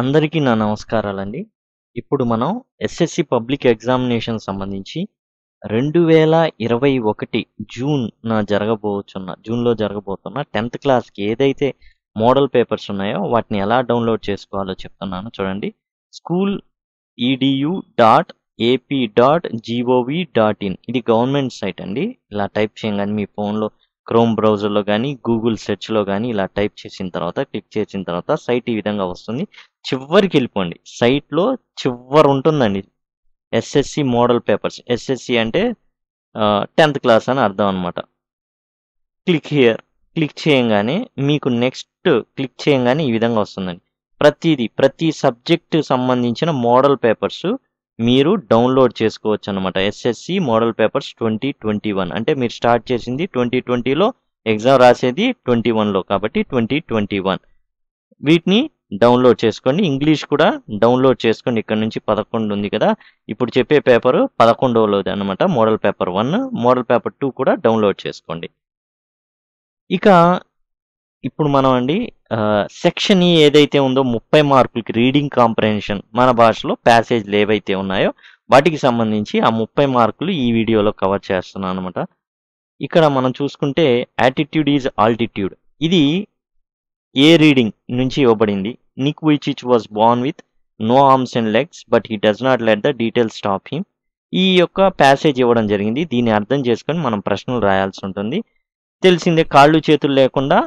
అందరికీ నా నమస్కారాలండి ఇప్పుడు మనం ఎస్ఎస్సి పబ్లిక్ ఎగ్జామినేషన్ సంబంధించి రెండు వేల ఇరవై ఒకటి జూన్ నా జరగబోచున్న జూన్లో జరగబోతున్న టెన్త్ క్లాస్కి ఏదైతే మోడల్ పేపర్స్ ఉన్నాయో వాటిని ఎలా డౌన్లోడ్ చేసుకోవాలో చెప్తున్నాను చూడండి school EDU e dot AP dot GOV dot in ఇది గవర్నమెంట్ సైట్ అండి ఇలా టైప్ చేయగానే మీ ఫోన్లో క్రోమ్ బ్రౌజర్లో కానీ గూగుల్ సెర్చ్లో కానీ ఇలా టైప్ చేసిన తర్వాత క్లిక్ చేసిన తర్వాత సైట్ ఈ విధంగా వస్తుంది చివరికి వెళ్ళిపోండి సైట్లో చివరి ఉంటుందండి ఎస్ఎస్సి మోడల్ పేపర్స్ ఎస్ఎస్సి అంటే టెన్త్ క్లాస్ అని అర్థం అనమాట క్లిక్ హియర్ క్లిక్ చేయంగానే మీకు నెక్స్ట్ క్లిక్ చేయంగానే ఈ విధంగా వస్తుందండి ప్రతిదీ ప్రతి సబ్జెక్టు సంబంధించిన మోడల్ పేపర్సు మీరు డౌన్లోడ్ చేసుకోవచ్చు అనమాట SSC model papers twenty twenty one అంటే మీరు స్టార్ట్ చేసింది ట్వంటీ ట్వంటీలో ఎగ్జామ్ రాసేది ట్వంటీ వన్లో కాబట్టి ట్వంటీ ట్వంటీ వన్ వీటిని డౌన్లోడ్ చేసుకోండి ఇంగ్లీష్ కూడా డౌన్లోడ్ చేసుకోండి ఇక్కడ నుంచి పదకొండు ఉంది కదా ఇప్పుడు చెప్పే పేపర్ పదకొండవలోది అనమాట model paper one model paper two కూడా డౌన్లోడ్ చేసుకోండి ఇక ఇప్పుడు మనం అండి సెక్షన్ ఈ ఏదైతే ఉందో ముప్పై మార్కులకి రీడింగ్ కాంప్రహెన్షన్ మన భాషలో ప్యాసేజ్లు ఏవైతే ఉన్నాయో వాటికి సంబంధించి ఆ ముప్పై మార్కులు ఈ వీడియోలో కవర్ చేస్తున్నాను అనమాట ఇక్కడ మనం చూసుకుంటే యాటిట్యూడ్ ఈజ్ ఆల్టిట్యూడ్ ఇది ఏ రీడింగ్ నుంచి ఇవ్వబడింది Nick Vujicic was born with no arms and legs but he does not let the details stop him ఈ యొక్క ప్యాసేజ్ ఇవ్వడం జరిగింది దీన్ని అర్థం చేసుకొని మనం ప్రశ్నలు రాయాల్సి ఉంటుంది తెలిసిందే కాళ్ళు చేతులు లేకుండా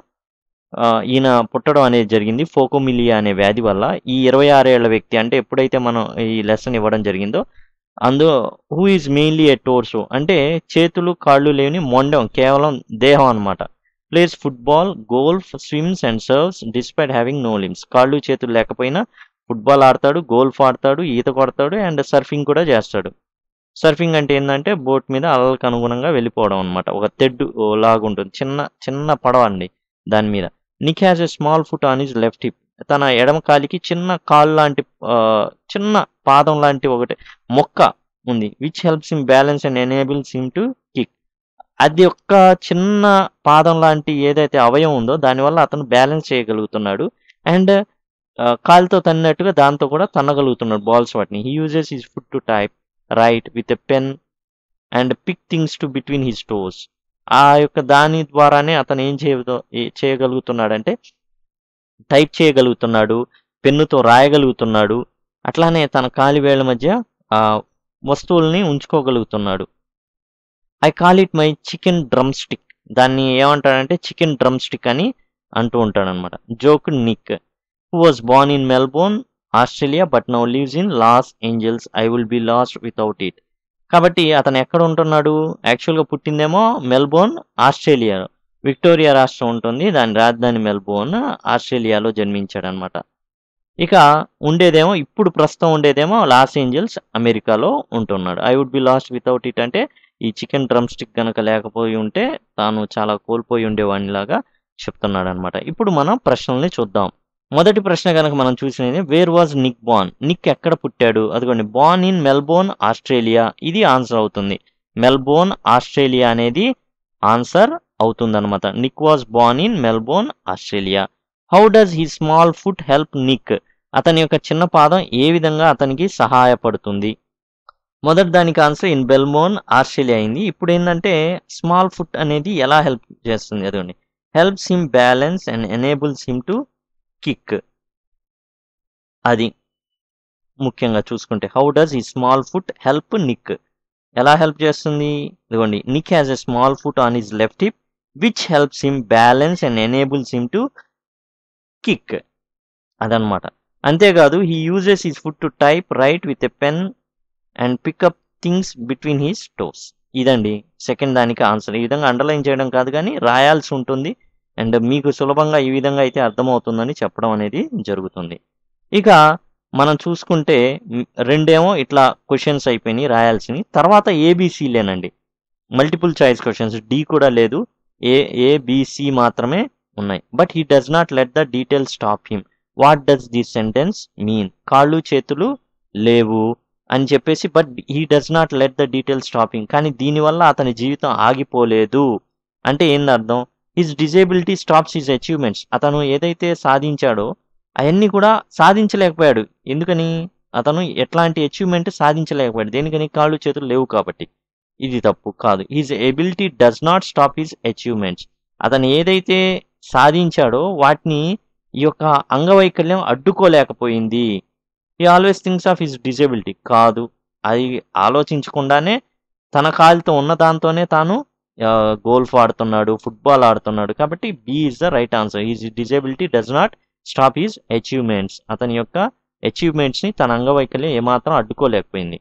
ఈయన పుట్టడం అనేది జరిగింది ఫోకోమిలియా అనే వ్యాధి వల్ల ఈ ఇరవై ఆరేళ్ల వ్యక్తి అంటే ఎప్పుడైతే మనం ఈ లెసన్ ఇవ్వడం జరిగిందో అందు who is mainly a torso అంటే చేతులు కాళ్ళు లేని మొండం కేవలం దేహం అనమాట plays football golf swims and serves despite having no limbs కాళ్ళు చేతులు లేకపోయినా ఫుట్బాల్ ఆడతాడు గోల్ఫ్ ఆడతాడు ఈత కొడతాడు అండ్ సర్ఫింగ్ కూడా చేస్తాడు సర్ఫింగ్ అంటే ఏంటంటే బోట్ మీద అలలకు అనుగుణంగా వెళ్ళిపోవడం అనమాట ఒక తెడ్డు లాగుంటుంది చిన్న చిన్న పడవ అండి దాని మీద Nick has a small foot on his left hip తన ఎడమ కాలికి చిన్న కాల్ లాంటి చిన్న పాదం లాంటి ఒకటి మొక్క ఉంది which helps him balance and enables him to kick అది ఒక్క చిన్న పాదం లాంటి ఏదైతే అవయవం ఉందో దానివల్ల అతను బ్యాలెన్స్ చేయగలుగుతున్నాడు అండ్ కాల్తో తన్నట్టుగా దాంతో కూడా తన్నగలుగుతున్నాడు బాల్స్ వాటిని he uses his foot to type write with a pen and pick things to between his toes ఆ యొక్క దాని ద్వారానే అతను ఏం చేయదో చేయగలుగుతున్నాడంటే టైప్ చేయగలుగుతున్నాడు పెన్నుతో రాయగలుగుతున్నాడు అట్లానే తన కాలి వేళ్ల మధ్య ఆ వస్తువుల్ని ఉంచుకోగలుగుతున్నాడు I call it my chicken drum stick దాన్ని ఏమంటాడంటే చికెన్ డ్రమ్ స్టిక్ అని అంటూ ఉంటాడనమాట joke Nick who was born in Melbourne Australia but now lives in Los Angeles I will be lost without it కాబట్టి అతను ఎక్కడ ఉంటున్నాడు యాక్చువల్గా పుట్టిందేమో మెల్బోర్న్ ఆస్ట్రేలియా విక్టోరియా రాష్ట్రం ఉంటుంది దాని రాజధాని మెల్బోర్న్ ఆస్ట్రేలియాలో జన్మించాడనమాట ఇక ఉండేదేమో ఇప్పుడు ప్రస్తుతం ఉండేదేమో లాస్ ఏంజల్స్ అమెరికాలో ఉంటున్నాడు I would be lost without it అంటే ఈ చికెన్ డ్రమ్ స్టిక్ కనుక లేకపోయి ఉంటే తాను చాలా కోల్పోయి ఉండేవాడినిలాగా చెప్తున్నాడు అనమాట ఇప్పుడు మనం ప్రశ్నల్ని చూద్దాం మొదటి ప్రశ్న కనుక మనం చూసినది where was Nick born Nick ఎక్కడ పుట్టాడు అదిగోండి బాన్ ఇన్ మెల్బోర్న్ ఆస్ట్రేలియా ఇది ఆన్సర్ అవుతుంది మెల్బోర్న్ ఆస్ట్రేలియా అనేది ఆన్సర్ అవుతుందన్నమాట Nick was born in Melbourne Australia how does he small foot help Nick అతని యొక్క చిన్న పాదం ఏ విధంగా అతనికి సహాయపడుతుంది మొదటి దానికి ఆన్సర్ ఇన్ బెల్మోన్ ఆస్ట్రేలియా అయింది ఇప్పుడు ఏంటంటే స్మాల్ ఫుట్ అనేది ఎలా హెల్ప్ చేస్తుంది అదండి helps him balance and enables him to kick అది ముఖ్యంగా చూసుకుంటే హౌ డస్ ఈ స్మాల్ ఫుట్ హెల్ప్ నిక్ ఎలా హెల్ప్ చేస్తుంది ఇదిగోండి Nick has a small foot on his left hip which helps him balance and enables him to kick అదనమాట అంతేకాదు he uses his foot to type write with a pen and pick up things between his toes ఇదండి second దానికి answer ఈ విధంగా underline చేయడం కాదు కానీ రాయాల్సి ఉంటుంది అండ్ మీకు సులభంగా ఈ విధంగా అయితే అర్థమవుతుందని చెప్పడం అనేది జరుగుతుంది ఇక మనం చూసుకుంటే రెండేమో ఇట్లా క్వశ్చన్స్ అయిపోయినాయి రాయాల్సినవి తర్వాత లేనండి మల్టిపుల్ చాయిస్ క్వశ్చన్స్ డి కూడా లేదు ఏ ఏబిసి మాత్రమే ఉన్నాయి but he does not let the details stop him what does the sentence mean కాళ్ళు చేతులు లేవు అని చెప్పేసి but he does not let the detail stopping కానీ దీనివల్ల అతని జీవితం ఆగిపోలేదు అంటే ఏంది అర్థం his disability stops his achievements అతను ఏదైతే సాధించాడో అవన్నీ కూడా సాధించలేకపోయాడు ఎందుకని అతను ఎట్లాంటి అచీవ్మెంట్ సాధించలేకపోయాడు దేనికని కాళ్ళు చేతులు లేవు కాబట్టి ఇది తప్పు కాదు his ability does not stop his achievements అతను ఏదైతే సాధించాడో వాటిని ఈ యొక్క అంగవైకల్యం అడ్డుకోలేకపోయింది ఈ always things of his disability కాదు అది ఆలోచించకుండానే తన కాలితో ఉన్న దాంతోనే తాను గోల్ఫ్ ఆడుతున్నాడు ఫుట్బాల్ ఆడుతున్నాడు కాబట్టి B is the right answer is disability does not stop is achievements అతని యొక్క అచీవ్మెంట్స్ని తన అంగవైకల్యం ఏమాత్రం అడ్డుకోలేకపోయింది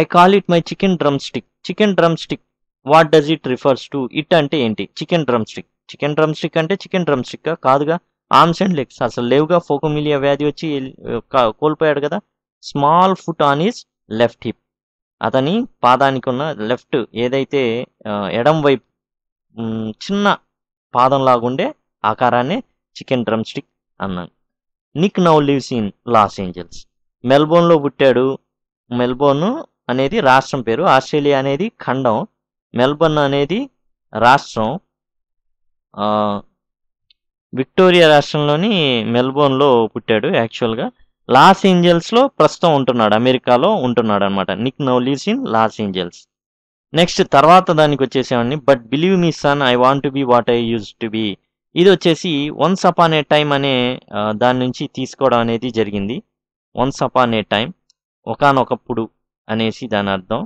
I call it my chicken drum stick chicken drum stick what does it refers to it అంటే ఏంటి chicken drum stick chicken drum stick అంటే చికెన్ డ్రమ్ స్టిక్ కాదుగా ఆర్మ్స్ అండ్ లెగ్స్ అసలు లేవుగా ఫోకోమిలియా వ్యాధి వచ్చి కోల్పోయాడు కదా small foot on is left hip అతని పాదానికి ఉన్న లెఫ్ట్ ఏదైతే ఎడం వైపు చిన్న పాదంలాగుండే ఆకారాన్ని చికెన్ డ్రమ్ స్టిక్ అన్నాను Nick now lives in Los Angeles మెల్బోర్న్లో పుట్టాడు మెల్బోర్న్ అనేది రాష్ట్రం పేరు ఆస్ట్రేలియా అనేది ఖండం మెల్బోర్న్ అనేది రాష్ట్రం విక్టోరియా రాష్ట్రంలోని మెల్బోర్న్లో పుట్టాడు యాక్చువల్గా లాస్ ఏంజల్స్లో ప్రస్తుతం ఉంటున్నాడు అమెరికాలో ఉంటున్నాడు అనమాట Nick now lives in Los Angeles next తర్వాత దానికి వచ్చేసేవాడిని but believe me son I want to be what I use to be ఇది వచ్చేసి వన్స్ అపాన్ ఏ టైం అనే దాని నుంచి తీసుకోవడం అనేది జరిగింది వన్స్ అపాన్ ఏ టైమ్ ఒకనొకప్పుడు అనేసి దాని అర్థం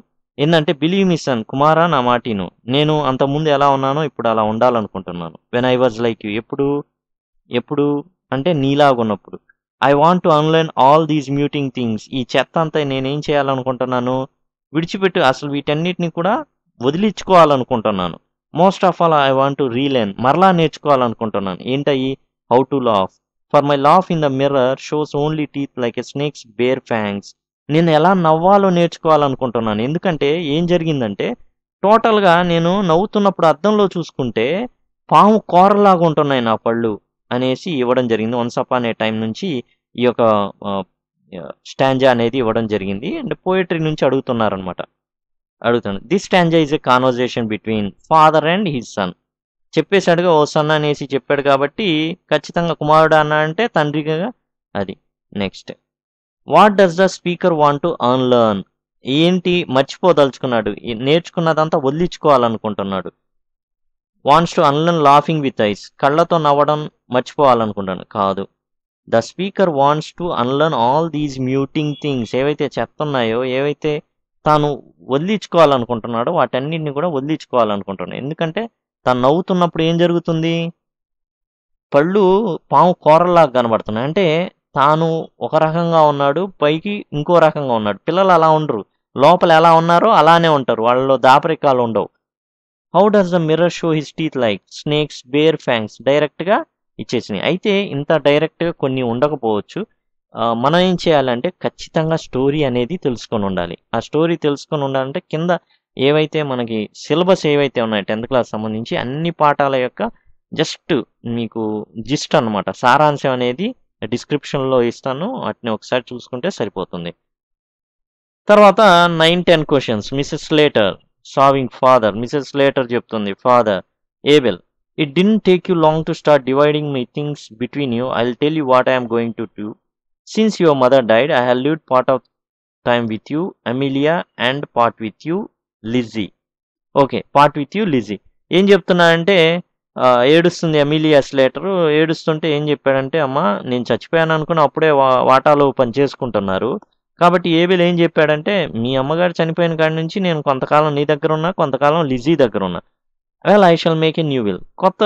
ఏంటంటే బిలీవ్ మీ సన్ కుమారా నా మాటిను నేను అంతకుముందు ఎలా ఉన్నానో ఇప్పుడు అలా ఉండాలనుకుంటున్నాను when I was like you ఎప్పుడు ఎప్పుడు అంటే నీలాగున్నప్పుడు I want to unlearn all these muting things ఈ చెత్త అంతా నేనేం చేయాలనుకుంటున్నాను విడిచిపెట్టి అసలు వీటన్నిటిని కూడా వదిలించుకోవాలనుకుంటున్నాను most of all I want to relearn మరలా నేర్చుకోవాలనుకుంటున్నాను ఏంటయ్యి how to laugh for my laugh in the mirror shows only teeth like a snakes bare fangs నేను ఎలా నవ్వాలో నేర్చుకోవాలనుకుంటున్నాను ఎందుకంటే ఏం జరిగిందంటే టోటల్గా నేను నవ్వుతున్నప్పుడు అద్దంలో చూసుకుంటే పాము కూరలాగా ఉంటున్నాయి నా పళ్ళు అనేసి ఇవ్వడం జరిగింది వన్స్ అనే టైం నుంచి ఈ యొక్క స్టాంజా అనేది ఇవ్వడం జరిగింది అండ్ పోయిటరీ నుంచి అడుగుతున్నారనమాట అడుగుతున్నారు this stanza is a conversation between father and his son చెప్పేశాడుగా ఓ సన్ అనేసి చెప్పాడు కాబట్టి ఖచ్చితంగా కుమారుడు అన్న అంటే తండ్రిగా అది next what does the speaker want to unlearn ఏంటి మర్చిపోదలుచుకున్నాడు నేర్చుకున్నదంతా వదిలించుకోవాలనుకుంటున్నాడు wants to unlearn laughing with eyes కళ్ళతో నవ్వడం మర్చిపోవాలనుకుంటాను కాదు the speaker wants to unlearn all these muting things ఏవైతే చెప్తున్నాయో ఏవైతే తాను వదిలించుకోవాలనుకుంటున్నాడో వాటన్నిటిని కూడా వదిలించుకోవాలనుకుంటున్నాను ఎందుకంటే తను నవ్వుతున్నప్పుడు ఏం జరుగుతుంది పళ్ళు పాము కూరలాగా కనబడుతున్నాయి అంటే తాను ఒక రకంగా ఉన్నాడు పైకి ఇంకో రకంగా ఉన్నాడు పిల్లలు అలా ఉండరు లోపల ఎలా ఉన్నారో అలానే ఉంటారు వాళ్ళలో దాపరికాలు ఉండవు how does the mirror show his teeth like snakes bare fangs డైరెక్ట్గా ఇచ్చేసినాయి అయితే ఇంత డైరెక్ట్గా కొన్ని ఉండకపోవచ్చు మనం ఏం చేయాలంటే ఖచ్చితంగా స్టోరీ అనేది తెలుసుకొని ఉండాలి ఆ స్టోరీ తెలుసుకొని ఉండాలంటే కింద ఏవైతే మనకి సిలబస్ ఏవైతే ఉన్నాయి టెన్త్ క్లాస్ సంబంధించి అన్ని పాఠాల యొక్క జస్ట్ మీకు జిస్ట్ అనమాట సారాంశం అనేది డిస్క్రిప్షన్లో ఇస్తాను వాటిని ఒకసారి చూసుకుంటే సరిపోతుంది తర్వాత nine ten questions Mrs Slater saving father Mrs Slater చెప్తుంది father Abel it didn't take you long to start dividing my things between you I tell you what I'm going to do since your mother died I have lived part of time with you Amelia and part with you Lizzie okay part with you Lizzie ఏం చెప్తున్నా అంటే ఏడుస్తుంది అమిలియాస్ letter ఏడుస్తుంటే ఏం చెప్పాడంటే అమ్మ నేను చచ్చిపోయాను అనుకుని అప్పుడే వాటాలో పని చేసుకుంటున్నారు కాబట్టి ఏబిల్ ఏం చెప్పాడంటే మీ అమ్మగారు చనిపోయిన కాడి నుంచి నేను కొంతకాలం నీ దగ్గర ఉన్నా కొంతకాలం లిజీ దగ్గర ఉన్నా well I shall make a new will కొత్త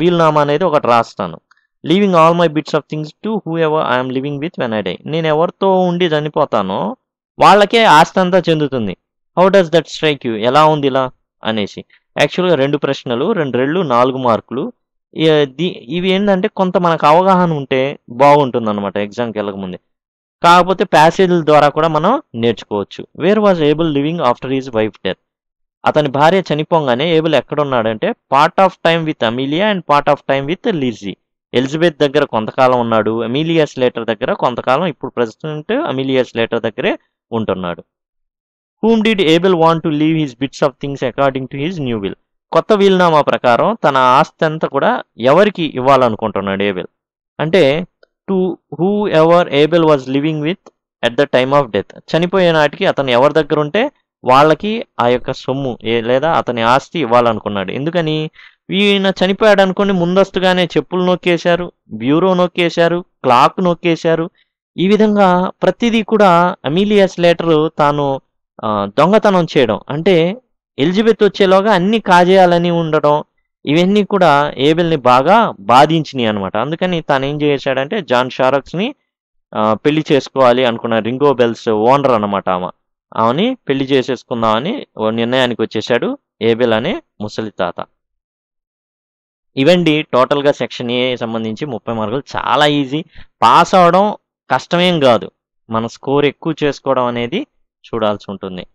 వీల్ నామా అనేది ఒకటి రాస్తాను leaving all my bits of things to whoever I'm living with when I die నేను ఎవరితో ఉండి చనిపోతానో వాళ్ళకే ఆస్తి అంతా చెందుతుంది how does that strike you ఎలా ఉంది ఇలా అనేసి యాక్చువల్గా రెండు ప్రశ్నలు రెండు రెళ్ళు నాలుగు మార్కులు ఇవి ఏంటంటే కొంత మనకు అవగాహన ఉంటే బాగుంటుంది అనమాట ఎగ్జామ్కి వెళ్ళకముందే కాకపోతే ప్యాసేజ్ల ద్వారా కూడా మనం నేర్చుకోవచ్చు where was Abel living after his wife death అతని భార్య చనిపోగానే ఏబుల్ ఎక్కడున్నాడంటే part of time with Amelia and part of time with Lizzie Elizabeth దగ్గర కొంతకాలం ఉన్నాడు అమీలియా స్లేటర్ దగ్గర కొంతకాలం ఇప్పుడు ప్రెసిడెంట్ అమీలియా స్లేటర్ దగ్గరే ఉంటున్నాడు whom did Abel want to leave his bits of things according to his new will కొత్త వీల్నామా ప్రకారం తన ఆస్తి అంతా కూడా ఎవరికి ఇవ్వాలనుకుంటున్నాడు ఏబిల్ అంటే to whoever Abel was living with at the time of death చనిపోయే నాటికి అతను ఎవరి దగ్గర ఉంటే వాళ్ళకి ఆ యొక్క సొమ్ము లేదా అతని ఆస్తి ఇవ్వాలనుకున్నాడు ఎందుకని ఈయన చనిపోయాడు అనుకోని ముందస్తుగానే చెప్పులు నొక్కేశారు బ్యూరో నొక్కేశారు క్లాక్ నొక్కేశారు ఈ విధంగా ప్రతిదీ కూడా అమీలియాస్ లెటర్ తాను దొంగతనం చేయడం అంటే ఎలిజబెత్ వచ్చేలోగా అన్ని కాజేయాలని ఉండడం ఇవన్నీ కూడా ఏబెల్ని బాగా బాధించినాయి అనమాట అందుకని తను ఏం చేశాడంటే జాన్ షారక్స్ని పెళ్లి చేసుకోవాలి అనుకున్న రింగో బెల్స్ ఓనర్ అనమాట ఆమె ఆమెని పెళ్లి చేసేసుకుందామని నిర్ణయానికి వచ్చేసాడు ఏబెల్ అనే ముసలి తాత ఇవండి టోటల్గా సెక్షన్ ఏ సంబంధించి ముప్పై మార్కులు చాలా ఈజీ పాస్ అవడం కష్టమేం కాదు మన స్కోర్ ఎక్కువ చేసుకోవడం అనేది చూడాల్సి ఉంటుంది